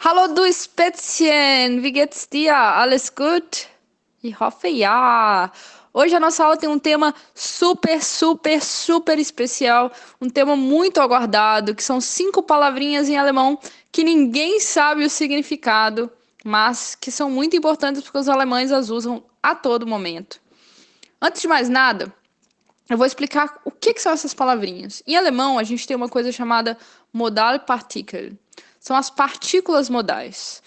Hallo du Spätzchen, wie geht's dir? Alles gut? Ich hoffe ja. Hoje a nossa aula tem um tema super, super, super especial, um tema muito aguardado, que são cinco palavrinhas em alemão que ninguém sabe o significado, mas que são muito importantes porque os alemães as usam a todo momento. Antes de mais nada, eu vou explicar o que, que são essas palavrinhas. Em alemão, a gente tem uma coisa chamada modal partikel são as partículas modais.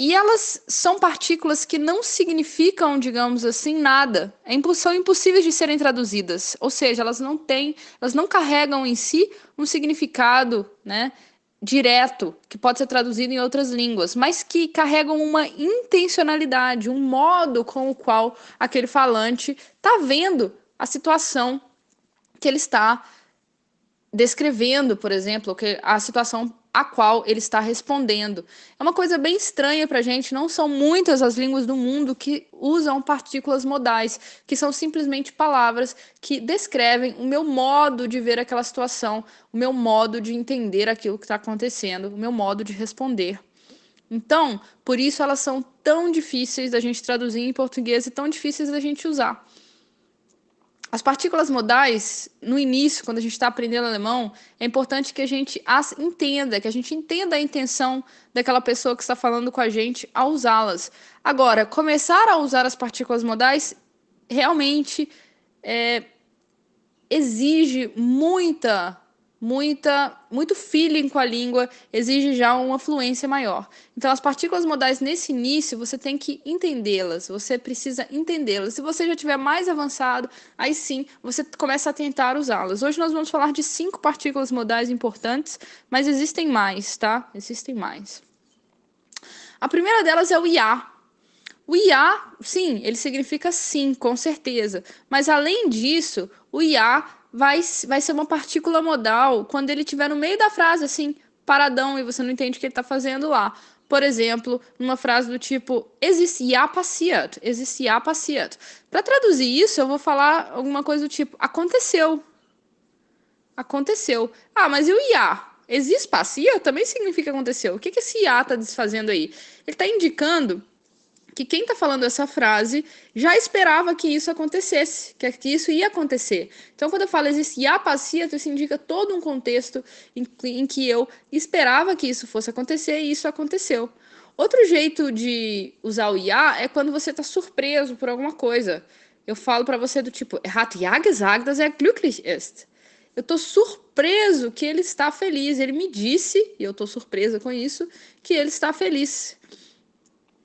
E elas são partículas que não significam, digamos assim, nada. É são impossíveis de serem traduzidas. Ou seja, elas não têm, elas não carregam em si um significado, né? direto, que pode ser traduzido em outras línguas, mas que carregam uma intencionalidade, um modo com o qual aquele falante está vendo a situação que ele está descrevendo, por exemplo, que a situação a qual ele está respondendo. É uma coisa bem estranha para a gente, não são muitas as línguas do mundo que usam partículas modais, que são simplesmente palavras que descrevem o meu modo de ver aquela situação, o meu modo de entender aquilo que está acontecendo, o meu modo de responder. Então, por isso elas são tão difíceis da gente traduzir em português e tão difíceis da gente usar. As partículas modais, no início, quando a gente está aprendendo alemão, é importante que a gente as entenda, que a gente entenda a intenção daquela pessoa que está falando com a gente ao usá-las. Agora, começar a usar as partículas modais realmente é, exige muita muita, muito feeling com a língua, exige já uma fluência maior. Então, as partículas modais nesse início, você tem que entendê-las, você precisa entendê-las. Se você já tiver mais avançado, aí sim você começa a tentar usá-las. Hoje nós vamos falar de cinco partículas modais importantes, mas existem mais, tá? Existem mais. A primeira delas é o IA, o IA, sim, ele significa sim, com certeza. Mas além disso, o IA vai, vai ser uma partícula modal quando ele estiver no meio da frase, assim, paradão, e você não entende o que ele está fazendo lá. Por exemplo, numa frase do tipo existe já passiert, existe já passiert. Para traduzir isso, eu vou falar alguma coisa do tipo aconteceu. Aconteceu. Ah, mas e o ia Existe passiert também significa aconteceu. O que que esse ia está desfazendo aí? Ele está indicando que quem está falando essa frase já esperava que isso acontecesse, é que isso ia acontecer. Então, quando eu falo existe apatia, isso indica todo um contexto em, em que eu esperava que isso fosse acontecer e isso aconteceu. Outro jeito de usar o IA é quando você está surpreso por alguma coisa. Eu falo para você do tipo, "Rato, ja é dass er glücklich ist. Eu estou surpreso que ele está feliz. Ele me disse, e eu estou surpresa com isso, que ele está feliz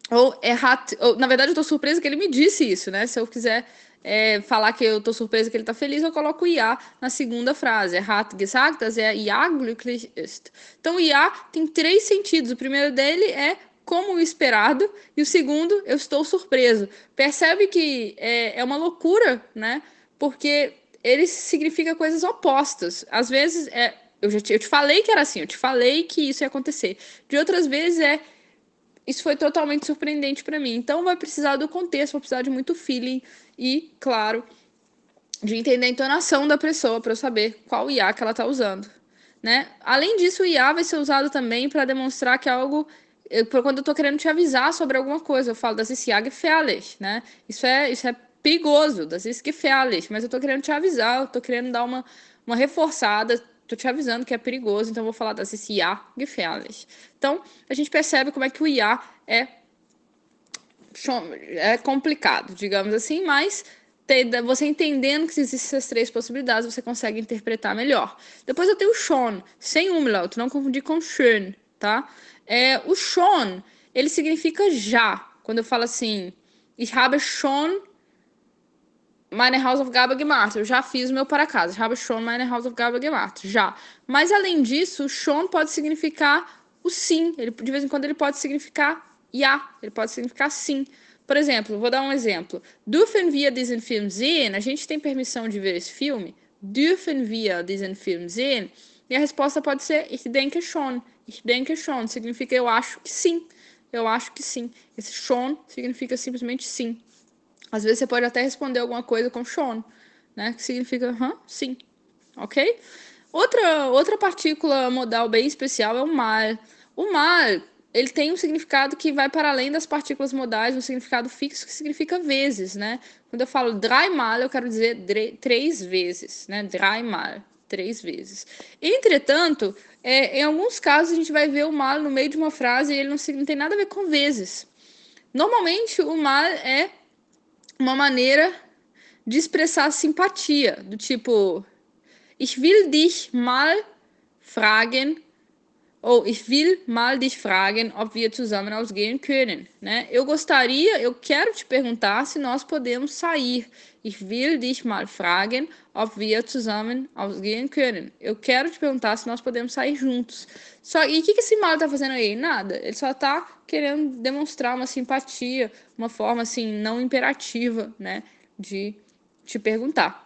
ou errar. Ou, na verdade, eu tô surpresa que ele me disse isso, né? Se eu quiser é, falar que eu tô surpresa que ele tá feliz, eu coloco IA na segunda frase. Errat gesagt, das é IA glücklich ist. Então, IA tem três sentidos. O primeiro dele é como o esperado, e o segundo, eu estou surpreso. Percebe que é, é uma loucura, né? Porque ele significa coisas opostas. Às vezes é. Eu, já te, eu te falei que era assim, eu te falei que isso ia acontecer. De outras vezes é isso foi totalmente surpreendente para mim. Então vai precisar do contexto, vai precisar de muito feeling e, claro, de entender a entonação da pessoa para eu saber qual IA que ela está usando. Né? Além disso, o IA vai ser usado também para demonstrar que é algo eu, quando eu estou querendo te avisar sobre alguma coisa, eu falo das ist gefährlich, né? Isso é, isso é perigoso, das ist gefährlich, mas eu estou querendo te avisar, eu estou querendo dar uma, uma reforçada, tô te avisando que é perigoso, então vou falar das IA gefährlich. Então, a gente percebe como é que o IA é, é complicado, digamos assim, mas você entendendo que existem essas três possibilidades, você consegue interpretar melhor. Depois eu tenho o Sean, sem umlaut, não confundir com Schön, tá? É, o Sean, ele significa já. Quando eu falo assim, ich habe schon Minor House of Gaba Martha, eu já fiz o meu para casa. Rabba Shon, Minor House of Gaba Martha, já. Mas além disso, o pode significar o sim. Ele, de vez em quando ele pode significar ja, ele pode significar sim. Por exemplo, vou dar um exemplo. Dürfen wir diesen Film sehen? A gente tem permissão de ver esse filme? Dürfen wir diesen Film sehen? E a resposta pode ser ich denke schon. Ich denke schon significa eu acho que sim. Eu acho que sim. Esse schon significa simplesmente sim. Às vezes você pode até responder alguma coisa com schon, né? Que significa, hã? Sim. Ok? Outra, outra partícula modal bem especial é o mar. O mar, ele tem um significado que vai para além das partículas modais, um significado fixo que significa vezes, né? Quando eu falo dry mal, eu quero dizer três vezes, né? Dry mal, três vezes. Entretanto, é, em alguns casos a gente vai ver o mal no meio de uma frase e ele não, não tem nada a ver com vezes. Normalmente o mal é uma maneira de expressar simpatia, do tipo, ich will dich mal fragen, ou oh, ich will mal dich fragen, ob wir zusammen ausgehen können. Né? Eu gostaria, eu quero te perguntar se nós podemos sair. Ich will dich mal fragen, ob wir zusammen ausgehen können. Eu quero te perguntar se nós podemos sair juntos. Só e o que, que esse mal tá fazendo aí? Nada. Ele só tá querendo demonstrar uma simpatia, uma forma assim não imperativa, né, de te perguntar.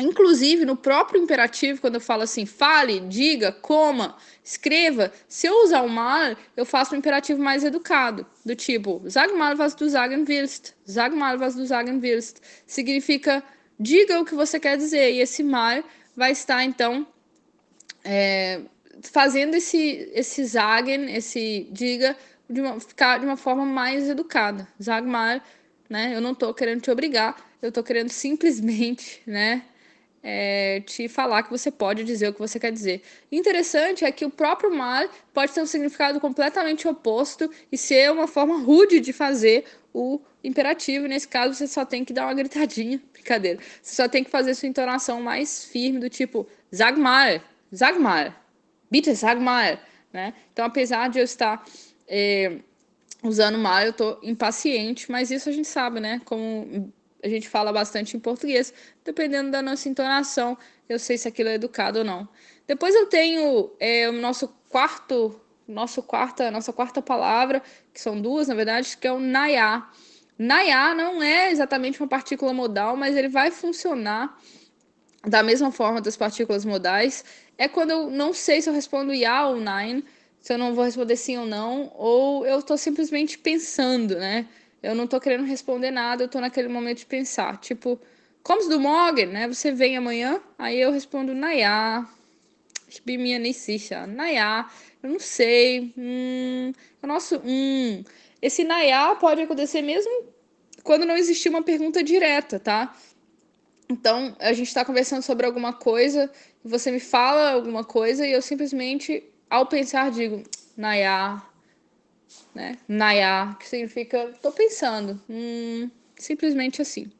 Inclusive, no próprio imperativo, quando eu falo assim, fale, diga, coma, escreva, se eu usar o mal, eu faço um imperativo mais educado, do tipo, sag mal was du sagen willst, sag mal was du sagen willst, significa, diga o que você quer dizer, e esse mal vai estar, então, é, fazendo esse, esse sagen, esse diga, de uma, ficar de uma forma mais educada, sag mal, né, eu não estou querendo te obrigar, eu estou querendo simplesmente, né, é, te falar que você pode dizer o que você quer dizer. Interessante é que o próprio mal pode ter um significado completamente oposto e ser uma forma rude de fazer o imperativo. Nesse caso, você só tem que dar uma gritadinha, brincadeira. Você só tem que fazer sua entonação mais firme, do tipo Zagmar, Zagmar, bitte Zagmar, né? Então, apesar de eu estar é, usando mal, eu estou impaciente, mas isso a gente sabe, né? Como a gente fala bastante em português, dependendo da nossa entonação, eu sei se aquilo é educado ou não. Depois eu tenho é, o nosso quarto, nosso quarta, nossa quarta palavra, que são duas, na verdade, que é o Nayá. Nayá não é exatamente uma partícula modal, mas ele vai funcionar da mesma forma das partículas modais. É quando eu não sei se eu respondo ya ou nine, se eu não vou responder sim ou não, ou eu estou simplesmente pensando, né? eu não tô querendo responder nada, eu tô naquele momento de pensar. Tipo, comes do morgen, né? Você vem amanhã? Aí eu respondo, Nayá, ich nem mir Nayá. eu não sei. Hum, é o nosso hum. Esse Nayá pode acontecer mesmo quando não existir uma pergunta direta, tá? Então, a gente está conversando sobre alguma coisa, você me fala alguma coisa e eu simplesmente, ao pensar, digo, Nayá né? Nayar, que significa tô pensando, hum, simplesmente assim.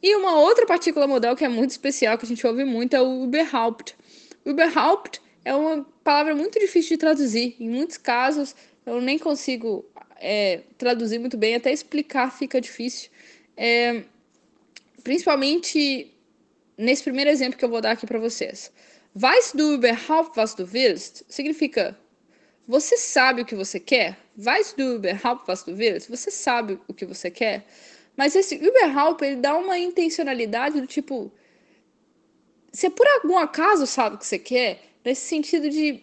E uma outra partícula modal que é muito especial, que a gente ouve muito, é o Überhaupt. Überhaupt é uma palavra muito difícil de traduzir. Em muitos casos, eu nem consigo é, traduzir muito bem, até explicar fica difícil. É, principalmente nesse primeiro exemplo que eu vou dar aqui para vocês. Weißt du überhaupt, was du willst? Significa, você sabe o que você quer? Vai du überhaupt, was du Você sabe o que você quer? Mas esse überhaupt, ele dá uma intencionalidade do tipo... Você por algum acaso sabe o que você quer? Nesse sentido de...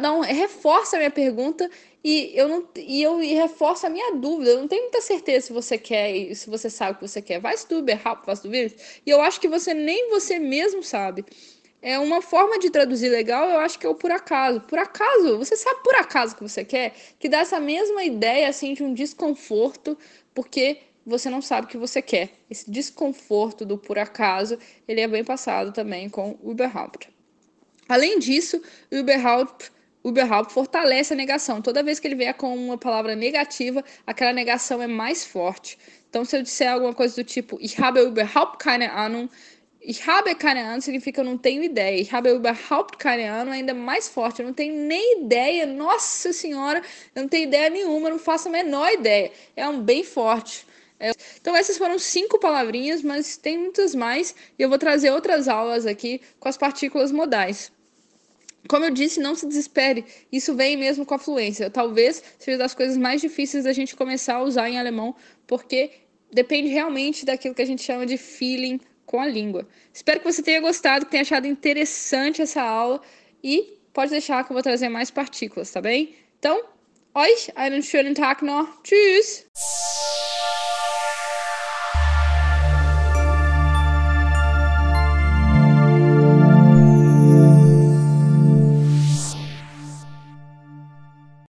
Não, reforça a minha pergunta e eu não e eu e reforça a minha dúvida. Eu não tenho muita certeza se você quer e se você sabe o que você quer. Vai du überhaupt, was du E eu acho que você nem você mesmo sabe. É uma forma de traduzir legal, eu acho que é o por acaso. Por acaso, você sabe por acaso que você quer? Que dá essa mesma ideia assim de um desconforto, porque você não sabe o que você quer. Esse desconforto do por acaso, ele é bem passado também com Überhaupt. Além disso, Überhaupt Uberhaupt fortalece a negação. Toda vez que ele vier com uma palavra negativa, aquela negação é mais forte. Então, se eu disser alguma coisa do tipo, Ich habe überhaupt keine Ahnung, Ich habe keine Ahnung significa eu não tenho ideia. Ich habe überhaupt keine Ahnung ainda mais forte. Eu não tenho nem ideia. Nossa Senhora, eu não tenho ideia nenhuma, Eu não faço a menor ideia. É um bem forte. É... Então, essas foram cinco palavrinhas, mas tem muitas mais. E eu vou trazer outras aulas aqui com as partículas modais. Como eu disse, não se desespere. Isso vem mesmo com a fluência. Talvez seja das coisas mais difíceis da gente começar a usar em alemão, porque depende realmente daquilo que a gente chama de feeling com a língua. Espero que você tenha gostado, que tenha achado interessante essa aula e pode deixar que eu vou trazer mais partículas, tá bem? Então, euch einen schönen Tag noch. Tschüss!